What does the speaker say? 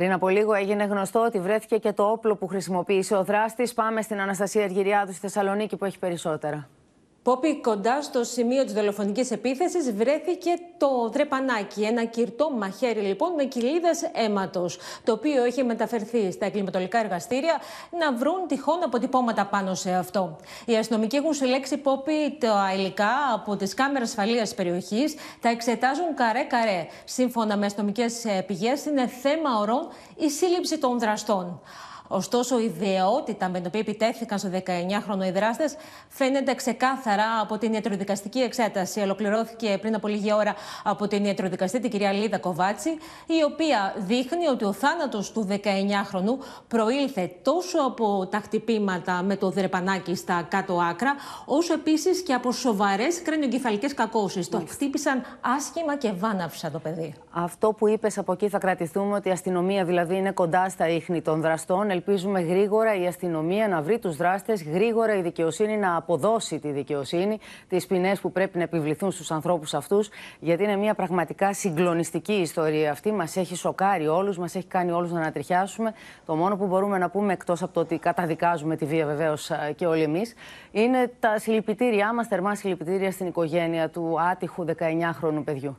Πριν από λίγο έγινε γνωστό ότι βρέθηκε και το όπλο που χρησιμοποίησε ο δράστης. Πάμε στην Αναστασία Αργυριάδου στη Θεσσαλονίκη που έχει περισσότερα. Πόπι, κοντά στο σημείο της δολοφονικής επίθεσης βρέθηκε το δρεπανάκι, ένα κυρτό μαχαίρι λοιπόν με κυλίδες αίματος, το οποίο έχει μεταφερθεί στα εγκληματολικά εργαστήρια να βρουν τυχόν αποτυπώματα πάνω σε αυτό. Οι αστυνομικοί έχουν συλλέξει Πόπι τα υλικά από τις κάμερες ασφαλείας της περιοχής, τα εξετάζουν καρέ-καρέ. Σύμφωνα με αστυνομικές ε, πηγές είναι θέμα ορών η σύλληψη των δραστών. Ωστόσο, η ιδεότητα με την οποία επιτέθηκαν στο 19χρονο οι δράστες φαίνεται ξεκάθαρα από την ιατροδικαστική εξέταση. Ολοκληρώθηκε πριν από λίγη ώρα από την ιατροδικαστή, την κυρία Λίδα Κοβάτση, η οποία δείχνει ότι ο θάνατος του 19χρονου προήλθε τόσο από τα χτυπήματα με το δρεπανάκι στα κάτω άκρα, όσο επίσης και από σοβαρές κρανιογκεφαλικέ κακώσεις. Το χτύπησαν άσχημα και βάναυσαν το παιδί. Αυτό που είπες από εκεί θα κρατηθούμε ότι η αστυνομία δηλαδή είναι κοντά στα ίχνη των δραστών. Ελπίζουμε γρήγορα η αστυνομία να βρει τους δράστες, γρήγορα η δικαιοσύνη να αποδώσει τη δικαιοσύνη, τις ποινές που πρέπει να επιβληθούν στους ανθρώπους αυτούς, γιατί είναι μια πραγματικά συγκλονιστική ιστορία αυτή. Μας έχει σοκάρει όλους, μας έχει κάνει όλους να ανατριχιάσουμε. Το μόνο που μπορούμε να πούμε, εκτός από το ότι καταδικάζουμε τη βία βεβαίως ε, και όλοι εμείς, είναι τα συλληπιτήριά μας, θερμά συλληπιτήρια στην οικογένεια του άτυχου 19χρονου παιδιού.